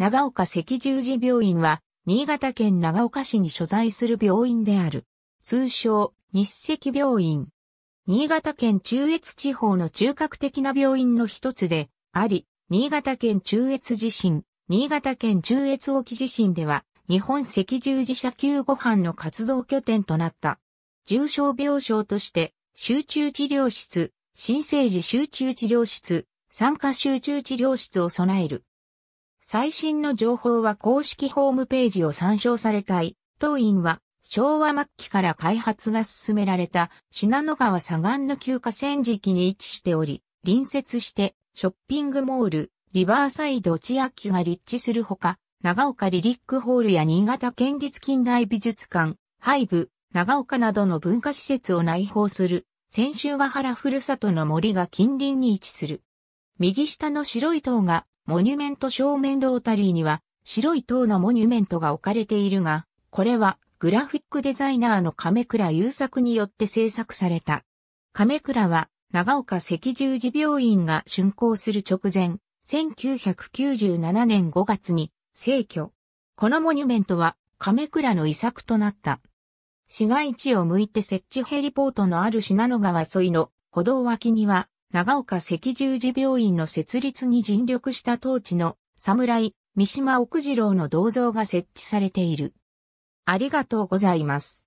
長岡赤十字病院は、新潟県長岡市に所在する病院である。通称、日赤病院。新潟県中越地方の中核的な病院の一つで、あり、新潟県中越地震、新潟県中越沖地震では、日本赤十字社救護班の活動拠点となった。重症病床として、集中治療室、新生児集中治療室、参加集中治療室を備える。最新の情報は公式ホームページを参照されたい。当院は昭和末期から開発が進められた信濃川左岸の旧河川敷に位置しており、隣接してショッピングモール、リバーサイド千秋が立地するほか、長岡リリックホールや新潟県立近代美術館、廃部、長岡などの文化施設を内包する、千秋ヶ原ふるさとの森が近隣に位置する。右下の白い塔がモニュメント正面ロータリーには白い塔のモニュメントが置かれているが、これはグラフィックデザイナーの亀倉優作によって制作された。亀倉は長岡赤十字病院が竣工する直前、1997年5月に逝去。このモニュメントは亀倉の遺作となった。市街地を向いて設置ヘリポートのある品濃川沿いの歩道脇には長岡赤十字病院の設立に尽力した当地の侍、三島奥次郎の銅像が設置されている。ありがとうございます。